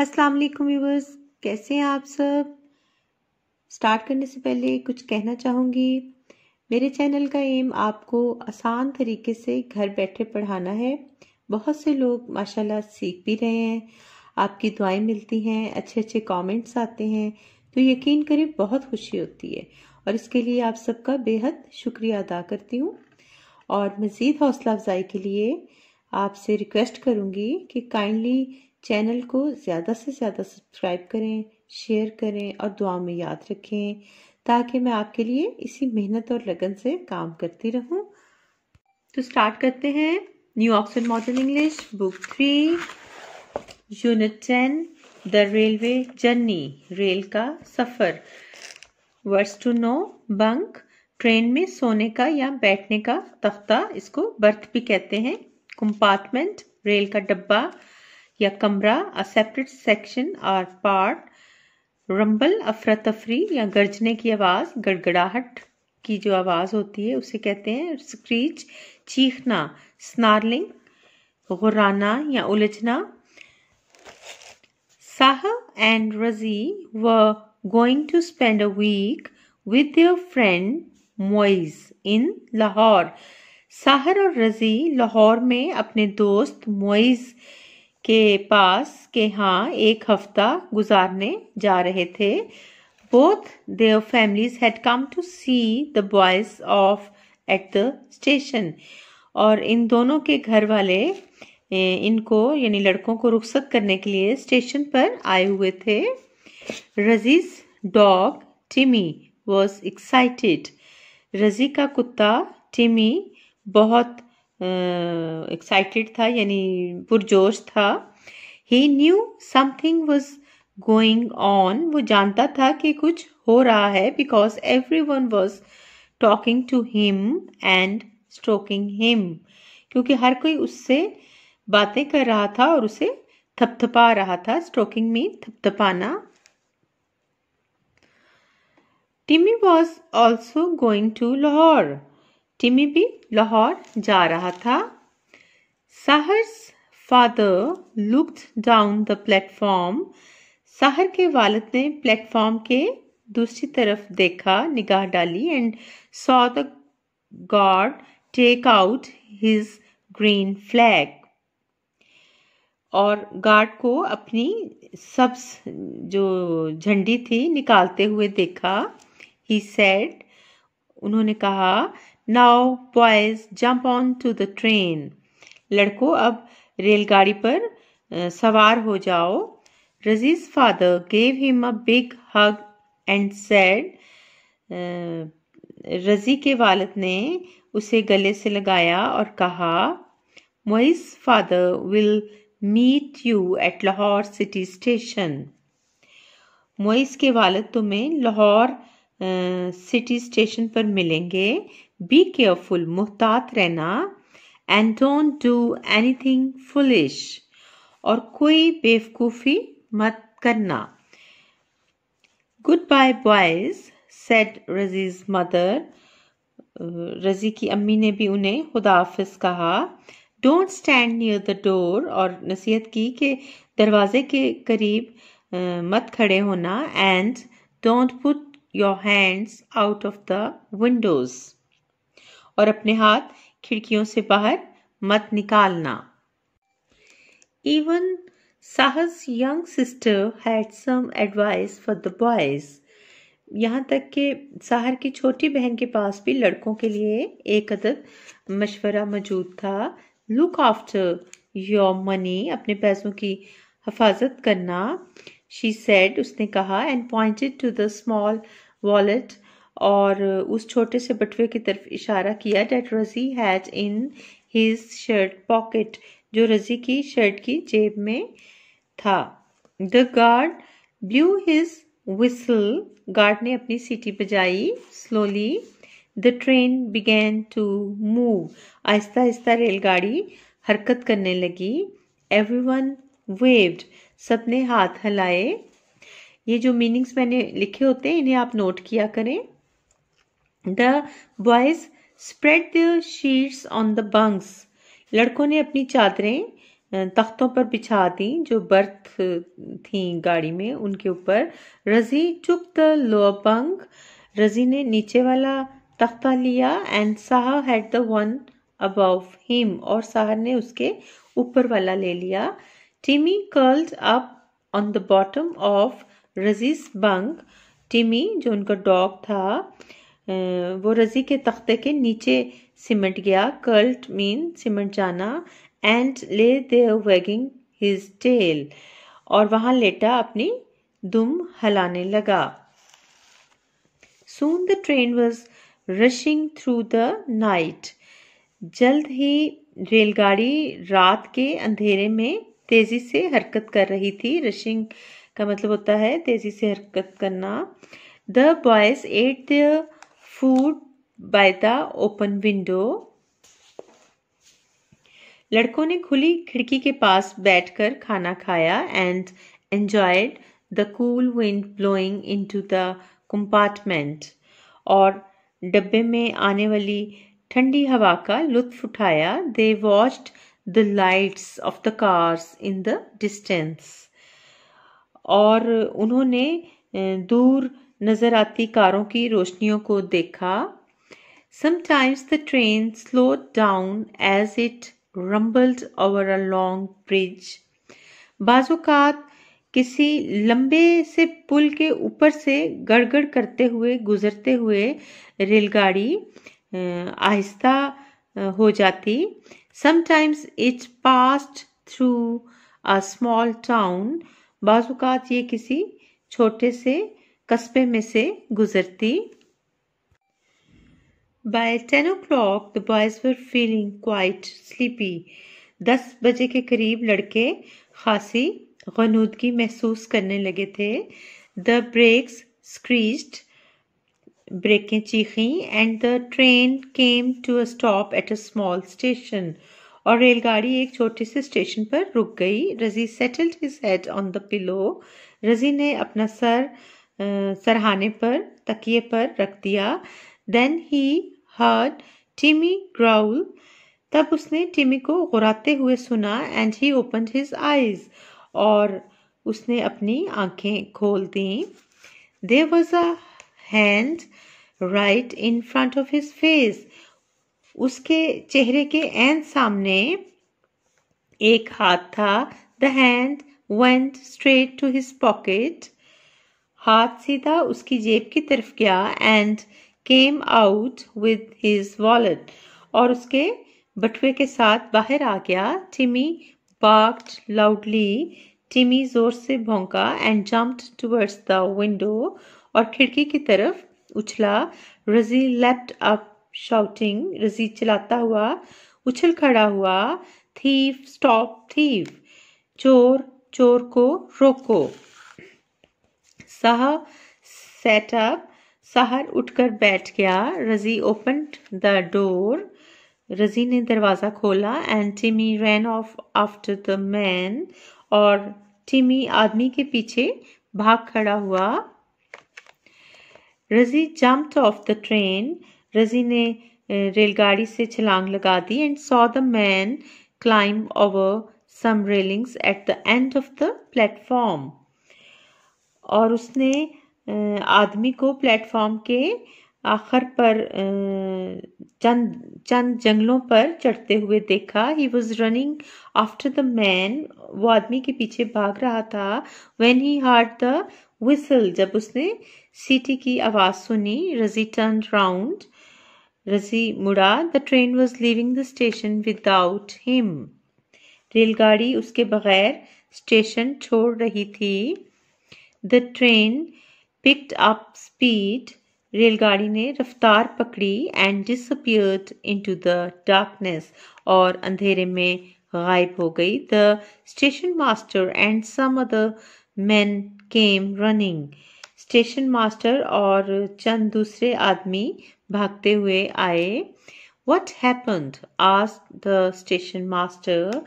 अस्सलाम वालेकुम व्यूवर्स कैसे हैं आप सब स्टार्ट करने से पहले कुछ कहना चाहूँगी मेरे चैनल का एम आपको आसान तरीके से घर बैठे पढ़ाना है बहुत से लोग माशाल्लाह सीख भी रहे हैं आपकी दुआएं मिलती हैं अच्छे अच्छे कमेंट्स आते हैं तो यकीन करें बहुत खुशी होती है और इसके लिए आप सबका बेहद शुक्रिया अदा करती हूँ और मज़ीद हौसला अफजाई के लिए आपसे रिक्वेस्ट करूँगी कि काइंडली चैनल को ज़्यादा से ज़्यादा सब्सक्राइब करें शेयर करें और दुआ में याद रखें ताकि मैं आपके लिए इसी मेहनत और लगन से काम करती रहूं तो स्टार्ट करते हैं न्यू ऑक्सन modern English book three unit ten the railway journey rail का सफ़र words to know bunk train में सोने का या बैठने का तख्ता इसको बर्थ भी कहते हैं कंपार्टमेंट रेल का डब्बा या कमरा a separate section or part rumble अफरा तफरी या गर्जने की आवाज़ गड़गड़ाहट की जो आवाज़ होती है उसे कहते हैं स्क्रीच चीखना स्नार्लिंग गुराना या उलझना Sah and Razi were going to spend a week with your friend Moiz in Lahore Sahar और रजी लाहौर में अपने दोस्त मोइज़ के पास के यहाँ एक हफ्ता गुजारने जा रहे थे both their families had come to see the boys off at the station और इन दोनों के घर वाले इनको यानी लड़कों को रुखसत करने के लिए स्टेशन पर आए हुए थे Razi's dog Timmy was excited Razi का कुत्ता टिमी बहुत एक्साइटेड था यानी पुरजोश था he new something was going on वो जानता था कि कुछ हो रहा है because everyone was talking to him and stroking him क्योंकि हर कोई उससे बातें कर रहा था और उसे थपथपा रहा था स्ट्रोकिंग में थपथपाना Timmy was also going to Lahore Timmy भी लाहौर जा रहा था Sahar's father looked down the platform Sahar के वालद ने प्लेटफॉर्म के दूसरी तरफ देखा निगाह डाली and saw the guard take out his green flag और गार्ड को अपनी सब्स जो झंडी थी निकालते हुए देखा ही सेड उन्होंने कहा now boys jump on to the train लड़को अब रेलगाड़ी पर सवार हो जाओ Razi's father gave him a big hug and said Razi के वालद ने उसे गले से लगाया और कहा Moiz's father will meet you at Lahore city station Moiz के वालद तुम्हें लाहौर सिटी स्टेशन पर मिलेंगे बी केयरफुल मुहतात रहना and don't do anything foolish और कोई बेवकूफ़ी मत करना good bye boys said Razi's mother Razi की अम्मी ने भी उन्हें खुदाफिज कहा don't stand near the door और नसीहत की कि दरवाजे के करीब मत खड़े होना and don't put your hands out of the windows और अपने हाथ खिड़कियों से बाहर मत निकालना इवन साहस young sister had some advice for the boys यहाँ तक कि साहर की छोटी बहन के पास भी लड़कों के लिए एक अदद मशवरा मौजूद था लुक आफ्टर योर मनी अपने पैसों की हफाजत करना शी सेड उसने कहा and pointed to the small wallet और उस छोटे से बटवे की तरफ इशारा किया that Razi has in his shirt pocket जो रजी की शर्ट की जेब में था the guard blew his whistle गार्ड ने अपनी सीटी बजाई slowly the train began to move आहिस्ता आहिस्ता रेलगाड़ी हरकत करने लगी एवरी वन वेव्ड सबने हाथ हिलाए ये जो मीनिंग्स मैंने लिखे होते हैं इन्हें आप नोट किया करें the boys spread the sheets on the bunks. लड़कों ने अपनी चादरें तख्तों पर बिछा दी जो बर्थ थी गाड़ी में उनके ऊपर रजी चुप द लोअर बंक रजी ने नीचे वाला तख्ता लिया and Sahar had the one above him और साहर ने उसके ऊपर वाला ले लिया Timmy curled up on the bottom of Razi's bunk Timmy जो उनका डॉग था वो रजी के तख्ते के नीचे सिमट गया कर्ल्ट मीन सिमट जाना एंड ले दे वैगिंग हिज टेल और वहाँ लेटा अपनी दुम हलाने लगा soon the train was rushing through the night जल्द ही रेलगाड़ी रात के अंधेरे में तेज़ी से हरकत कर रही थी रशिंग का मतलब होता है तेज़ी से हरकत करना the boys ate the food by the open window लड़कों ने खुली खिड़की के पास बैठकर खाना खाया and enjoyed the cool wind blowing into the compartment और डब्बे में आने वाली ठंडी हवा का लुत्फ उठाया they watched the lights of the cars in the distance और उन्होंने दूर नजर आती कारों की रोशनियों को देखा sometimes the train slow down as it rumbled over a long bridge बाजुकात किसी लंबे से पुल के ऊपर से गड़गड़ करते हुए गुजरते हुए रेलगाड़ी आहिस्ता हो जाती sometimes it's passed through a small town बाजुकात ये किसी छोटे से कस्बे में से गुजरती by ten o'clock the boys were feeling quite sleepy दस बजे के करीब लड़के खासी गनूदगी महसूस करने लगे थे द ब्रेक्स स्क्रीज्ड ब्रेकें चीखी and the train came to a stop at a small station और रेलगाड़ी एक छोटे से स्टेशन पर रुक गई Razi settled his head on the pillow Razi ने अपना सर सरहाने पर तकिए पर रख दिया then he heard Timmy growl तब उसने टिमी को गुराते हुए सुना and he open his eyes और उसने अपनी आंखें खोल दी there was a hand right in front of his face उसके चेहरे के एन सामने एक हाथ था the hand went straight to his pocket हाथ सीधा उसकी जेब की तरफ गया and came out with his wallet और उसके बटुए के साथ बाहर आ गया टिमी बाग्ड लाउडली टिमी जोर से भोंका and jumped towards the window और खिड़की की तरफ उछला रजी लेप्ट अप शाउटिंग रजी चलाता हुआ उछल खड़ा हुआ थीफ स्टॉप थीफ चोर चोर को रोको सह सेट अप उठकर बैठ गया रजी ओपन द डोर रजी ने दरवाज़ा खोला and Timmy ran off after the man और टिमी आदमी के पीछे भाग खड़ा हुआ रजी जम्प्ड ऑफ द ट्रेन रजी ने रेलगाड़ी से छलांग लगा दी and saw the man climb over some railings at the end of the platform और उसने आदमी को प्लेटफॉर्म के आखिर पर चंद चंद जंगलों पर चढ़ते हुए देखा he was running after the man वो आदमी के पीछे भाग रहा था when he heard the whistle जब उसने सीटी की आवाज़ सुनी रजी टर्न राउंड रजी मुड़ा the train was leaving the station without him रेलगाड़ी उसके बगैर स्टेशन छोड़ रही थी the train picked up speed रेलगाड़ी ने रफ्तार पकड़ी and disappeared to the darkness और अंधेरे में गायब हो गई the station master and some other men came running station master और चंद दूसरे आदमी भागते हुए आए वट हैपन्ड आज the station master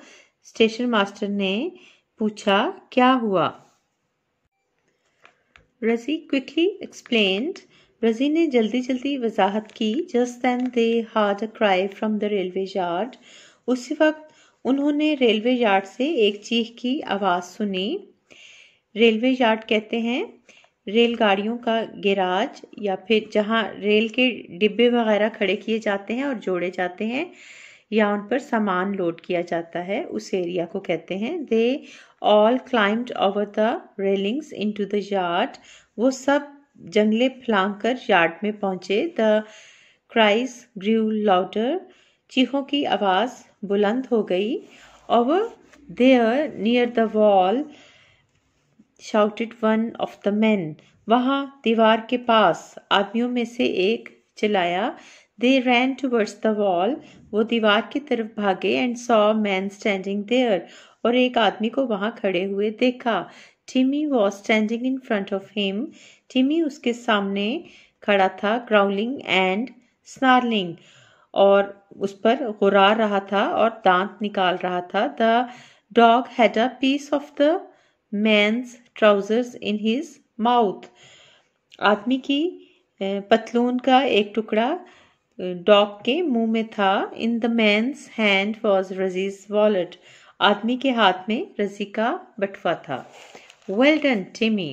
station master ने पूछा क्या हुआ रजी क्विकली एक्सप्लेन्ड रजी ने जल्दी जल्दी वजाहत की just then they heard a cry from the railway yard उसी वक्त उन्होंने रेलवे यार्ड से एक चीख की आवाज़ सुनी रेलवे यार्ड कहते हैं रेलगाड़ियों का गैराज या फिर जहाँ रेल के डिब्बे वगैरह खड़े किए जाते हैं और जोड़े जाते हैं या उन पर सामान लोड किया जाता है उस एरिया को कहते हैं they all climbed over the railings into the yard वो सब जंगले फ्लांग कर यार्ड में पहुंचे द क्राइस ग्रू लाउडर चीखों की आवाज़ बुलंद हो गई over there near the wall shouted one of the men वहाँ दीवार के पास आदमियों में से एक चिल्लाया they ran towards the wall वो दीवार की तरफ भागे and saw man standing there और एक आदमी को वहां खड़े हुए देखा Timmy was standing in front of him Timmy उसके सामने खड़ा था ग्राउलिंग एंड स्नार्लिंग और उस पर गुरा रहा था और दांत निकाल रहा था the dog had a piece of the man's trousers in his mouth आदमी की पतलून का एक टुकड़ा डॉग के मुंह में था in the man's hand was Razi's wallet आदमी के हाथ में रजी का बटवा था वेल डन टिमी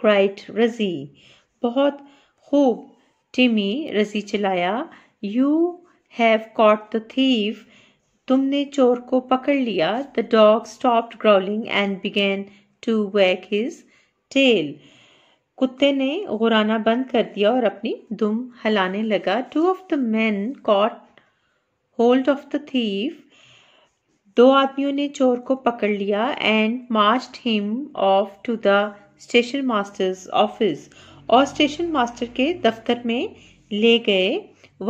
क्राइट रजी बहुत खूब टिमी रजी चलाया you have caught the thief तुमने चोर को पकड़ लिया the dog stopped growling and began to wag his tail कुत्ते ने गुराना बंद कर दिया और अपनी दुम हलाने लगा two of the man caught hold of the thief दो आदमियों ने चोर को पकड़ लिया and march him off to the station master's office और स्टेशन मास्टर के दफ्तर में ले गए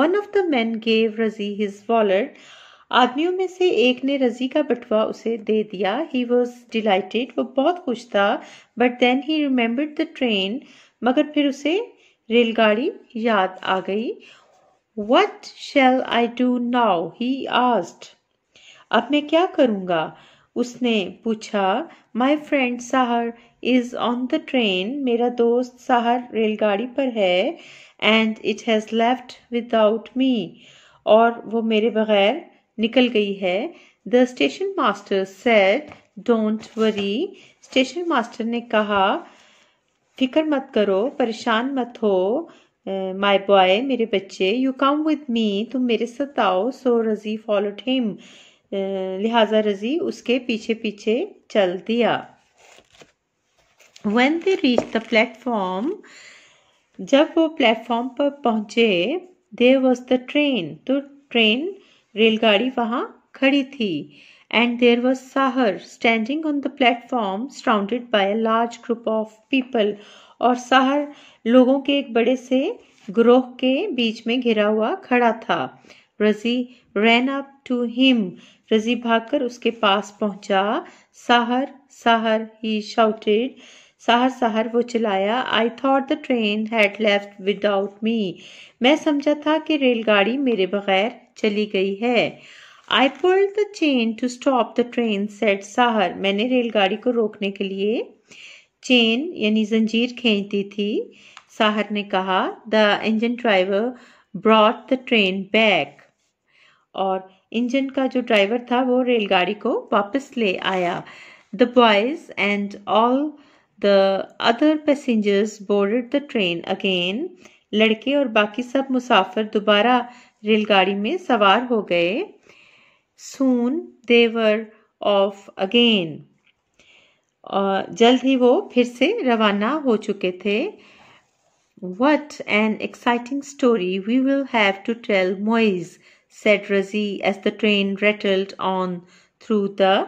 one of the man gave Rajee his wallet आदमियों में से एक ने रजी का बटवा उसे दे दिया ही वॉज डिलइटेड वो बहुत खुश था but then he remembered the train मगर फिर उसे रेलगाड़ी याद आ गई what shall I do now he asked अब मैं क्या करूँगा उसने पूछा my friend Sahar is on the train मेरा दोस्त साहर रेलगाड़ी पर है and it has left without me और वो मेरे बगैर निकल गई है the station master said don't worry station master ने कहा फिक्र मत करो परेशान मत हो माय uh, बॉय मेरे बच्चे यू कम विद मी तुम मेरे साथ आओ सो रजी फॉलोड हिम लिहाजा रजी उसके पीछे पीछे चल दिया when they reach the platform जब वो प्लेटफॉर्म पर पहुंचे देर वॉज द ट्रेन तो ट्रेन रेलगाड़ी वहां खड़ी थी and there was Sahar standing on the platform surrounded by a large group of people और साहर लोगों के एक बड़े से ग्रोह के बीच में घिरा हुआ खड़ा था रजी रैन अप टू हिम रजी भागकर उसके पास पहुंचा साहर साहर ही शाउटेड साहर साहर वो चिल्लाया I thought the train had left without me मैं समझा था कि रेलगाड़ी मेरे बगैर चली गई है I pull the chain to stop the train said Sahar मैंने रेलगाड़ी को रोकने के लिए चेन यानी जंजीर खींच दी थी साहर ने कहा the engine driver brought the train back और इंजन का जो ड्राइवर था वो रेलगाड़ी को वापस ले आया the boys and all The other passengers boarded the train again. लड़के और बाकी सब मुसाफिर दोबारा रेलगाड़ी में सवार हो गए सून देवर ऑफ अगेन जल्द ही वो फिर से रवाना हो चुके थे What an exciting story we will have to tell Moise, said Razi as the train rattled on through the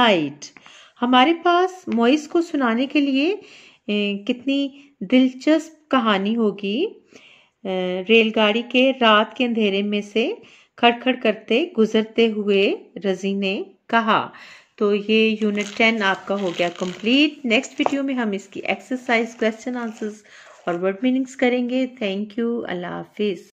night. हमारे पास मोइस को सुनाने के लिए कितनी दिलचस्प कहानी होगी रेलगाड़ी के रात के अंधेरे में से खड़खड़ करते गुजरते हुए रजी ने कहा तो ये यूनिट टेन आपका हो गया कंप्लीट नेक्स्ट वीडियो में हम इसकी एक्सरसाइज क्वेश्चन आंसर्स और वर्ड मीनिंग्स करेंगे थैंक यू अल्लाह हाफिज़